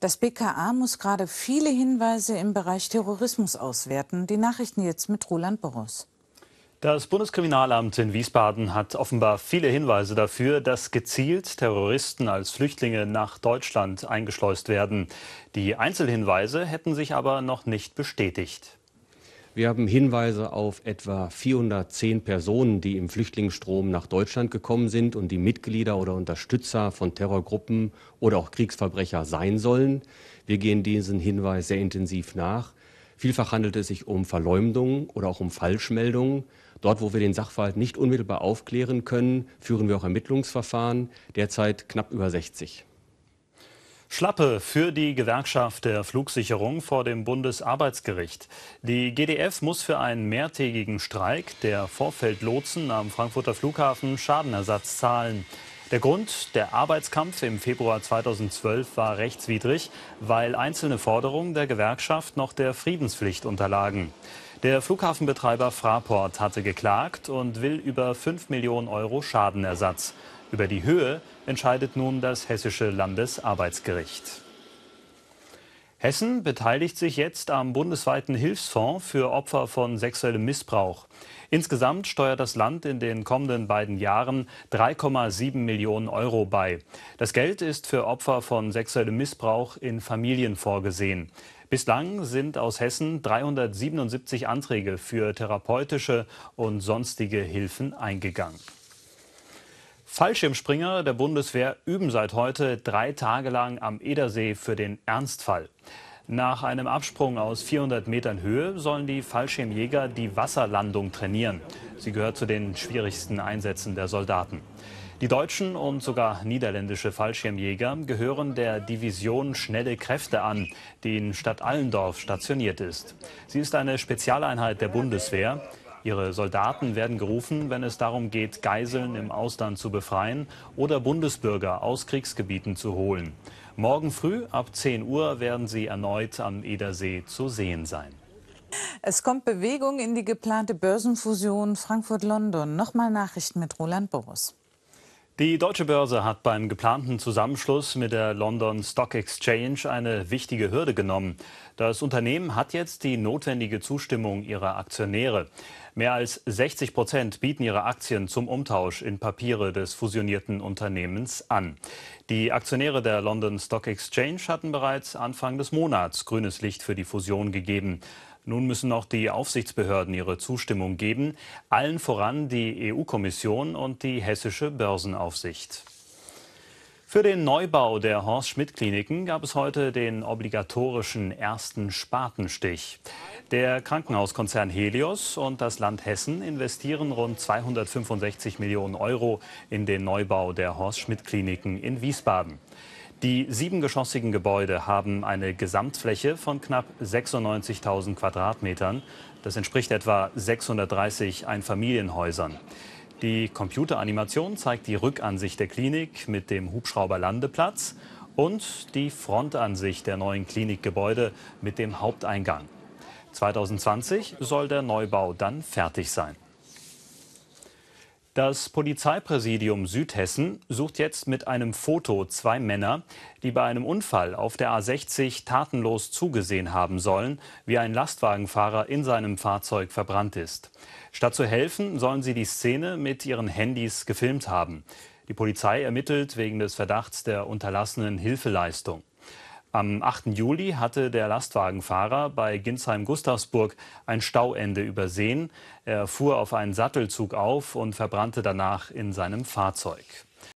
Das BKA muss gerade viele Hinweise im Bereich Terrorismus auswerten. Die Nachrichten jetzt mit Roland Boros. Das Bundeskriminalamt in Wiesbaden hat offenbar viele Hinweise dafür, dass gezielt Terroristen als Flüchtlinge nach Deutschland eingeschleust werden. Die Einzelhinweise hätten sich aber noch nicht bestätigt. Wir haben Hinweise auf etwa 410 Personen, die im Flüchtlingsstrom nach Deutschland gekommen sind und die Mitglieder oder Unterstützer von Terrorgruppen oder auch Kriegsverbrecher sein sollen. Wir gehen diesen Hinweis sehr intensiv nach. Vielfach handelt es sich um Verleumdungen oder auch um Falschmeldungen. Dort, wo wir den Sachverhalt nicht unmittelbar aufklären können, führen wir auch Ermittlungsverfahren, derzeit knapp über 60. Schlappe für die Gewerkschaft der Flugsicherung vor dem Bundesarbeitsgericht. Die GDF muss für einen mehrtägigen Streik der Vorfeldlotsen am Frankfurter Flughafen Schadenersatz zahlen. Der Grund, der Arbeitskampf im Februar 2012 war rechtswidrig, weil einzelne Forderungen der Gewerkschaft noch der Friedenspflicht unterlagen. Der Flughafenbetreiber Fraport hatte geklagt und will über 5 Millionen Euro Schadenersatz. Über die Höhe entscheidet nun das Hessische Landesarbeitsgericht. Hessen beteiligt sich jetzt am bundesweiten Hilfsfonds für Opfer von sexuellem Missbrauch. Insgesamt steuert das Land in den kommenden beiden Jahren 3,7 Millionen Euro bei. Das Geld ist für Opfer von sexuellem Missbrauch in Familien vorgesehen. Bislang sind aus Hessen 377 Anträge für therapeutische und sonstige Hilfen eingegangen. Fallschirmspringer der Bundeswehr üben seit heute drei Tage lang am Edersee für den Ernstfall. Nach einem Absprung aus 400 Metern Höhe sollen die Fallschirmjäger die Wasserlandung trainieren. Sie gehört zu den schwierigsten Einsätzen der Soldaten. Die deutschen und sogar niederländische Fallschirmjäger gehören der Division Schnelle Kräfte an, die in Stadt Allendorf stationiert ist. Sie ist eine Spezialeinheit der Bundeswehr. Ihre Soldaten werden gerufen, wenn es darum geht, Geiseln im Ausland zu befreien oder Bundesbürger aus Kriegsgebieten zu holen. Morgen früh ab 10 Uhr werden sie erneut am Edersee zu sehen sein. Es kommt Bewegung in die geplante Börsenfusion Frankfurt-London. Nochmal Nachrichten mit Roland Boris. Die deutsche Börse hat beim geplanten Zusammenschluss mit der London Stock Exchange eine wichtige Hürde genommen. Das Unternehmen hat jetzt die notwendige Zustimmung ihrer Aktionäre. Mehr als 60 Prozent bieten ihre Aktien zum Umtausch in Papiere des fusionierten Unternehmens an. Die Aktionäre der London Stock Exchange hatten bereits Anfang des Monats grünes Licht für die Fusion gegeben. Nun müssen auch die Aufsichtsbehörden ihre Zustimmung geben, allen voran die EU-Kommission und die hessische Börsenaufsicht. Für den Neubau der Horst-Schmidt-Kliniken gab es heute den obligatorischen ersten Spatenstich. Der Krankenhauskonzern Helios und das Land Hessen investieren rund 265 Millionen Euro in den Neubau der Horst-Schmidt-Kliniken in Wiesbaden. Die siebengeschossigen Gebäude haben eine Gesamtfläche von knapp 96.000 Quadratmetern. Das entspricht etwa 630 Einfamilienhäusern. Die Computeranimation zeigt die Rückansicht der Klinik mit dem Hubschrauberlandeplatz und die Frontansicht der neuen Klinikgebäude mit dem Haupteingang. 2020 soll der Neubau dann fertig sein. Das Polizeipräsidium Südhessen sucht jetzt mit einem Foto zwei Männer, die bei einem Unfall auf der A60 tatenlos zugesehen haben sollen, wie ein Lastwagenfahrer in seinem Fahrzeug verbrannt ist. Statt zu helfen, sollen sie die Szene mit ihren Handys gefilmt haben. Die Polizei ermittelt wegen des Verdachts der unterlassenen Hilfeleistung. Am 8. Juli hatte der Lastwagenfahrer bei Ginsheim-Gustavsburg ein Stauende übersehen. Er fuhr auf einen Sattelzug auf und verbrannte danach in seinem Fahrzeug.